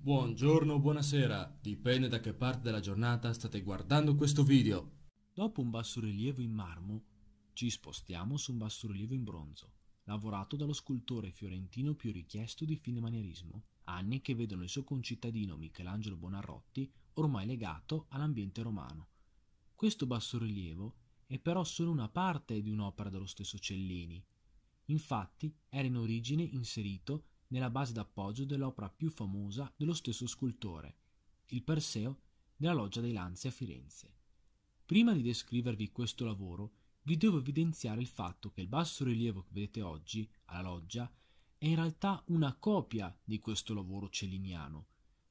Buongiorno o buonasera, dipende da che parte della giornata state guardando questo video. Dopo un bassorilievo in marmo, ci spostiamo su un bassorilievo in bronzo, lavorato dallo scultore fiorentino più richiesto di fine manierismo, anni che vedono il suo concittadino Michelangelo Bonarrotti ormai legato all'ambiente romano. Questo bassorilievo è però solo una parte di un'opera dello stesso Cellini. Infatti era in origine inserito nella base d'appoggio dell'opera più famosa dello stesso scultore, il Perseo nella loggia dei Lanzi a Firenze. Prima di descrivervi questo lavoro, vi devo evidenziare il fatto che il bassorilievo che vedete oggi alla loggia è in realtà una copia di questo lavoro celiniano,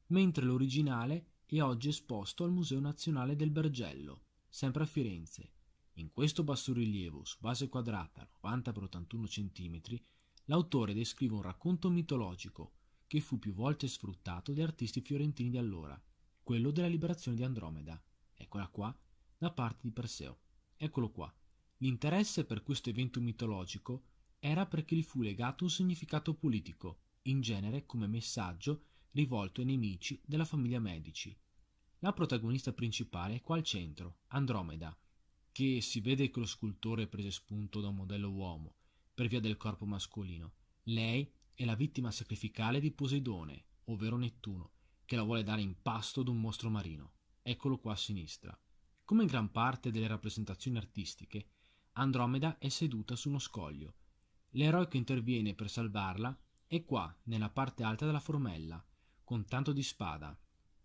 mentre l'originale è oggi esposto al Museo Nazionale del Bergello, sempre a Firenze. In questo bassorilievo, su base quadrata 90 x 81 cm, l'autore descrive un racconto mitologico che fu più volte sfruttato dagli artisti fiorentini di allora, quello della liberazione di Andromeda, eccola qua, da parte di Perseo. Eccolo qua. L'interesse per questo evento mitologico era perché gli fu legato un significato politico, in genere come messaggio rivolto ai nemici della famiglia Medici. La protagonista principale è qua al centro, Andromeda, che si vede che lo scultore prese spunto da un modello uomo, per via del corpo mascolino. Lei è la vittima sacrificale di Poseidone, ovvero Nettuno, che la vuole dare in pasto ad un mostro marino. Eccolo qua a sinistra. Come in gran parte delle rappresentazioni artistiche, Andromeda è seduta su uno scoglio. L'eroe che interviene per salvarla è qua, nella parte alta della formella, con tanto di spada,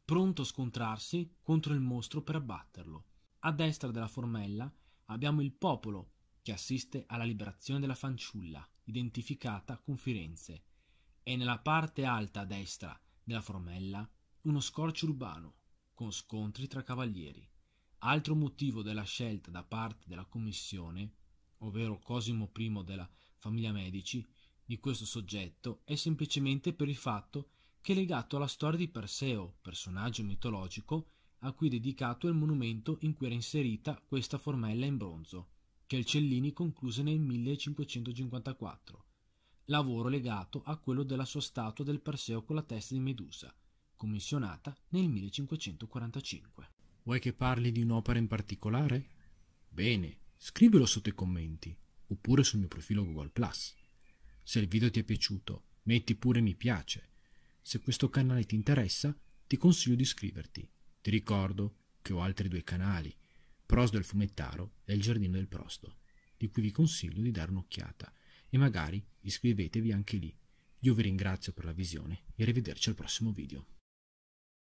pronto a scontrarsi contro il mostro per abbatterlo. A destra della formella abbiamo il popolo che assiste alla liberazione della fanciulla, identificata con Firenze, e nella parte alta a destra della formella uno scorcio urbano, con scontri tra cavalieri. Altro motivo della scelta da parte della commissione, ovvero Cosimo I della famiglia Medici, di questo soggetto è semplicemente per il fatto che è legato alla storia di Perseo, personaggio mitologico, a cui è dedicato il monumento in cui era inserita questa formella in bronzo che il Cellini concluse nel 1554, lavoro legato a quello della sua statua del Perseo con la testa di Medusa, commissionata nel 1545. Vuoi che parli di un'opera in particolare? Bene, scrivilo sotto i commenti, oppure sul mio profilo Google ⁇ Plus. Se il video ti è piaciuto, metti pure mi piace. Se questo canale ti interessa, ti consiglio di iscriverti. Ti ricordo che ho altri due canali, Prosto il fumettaro è il giardino del prosto, di cui vi consiglio di dare un'occhiata e magari iscrivetevi anche lì. Io vi ringrazio per la visione e arrivederci al prossimo video.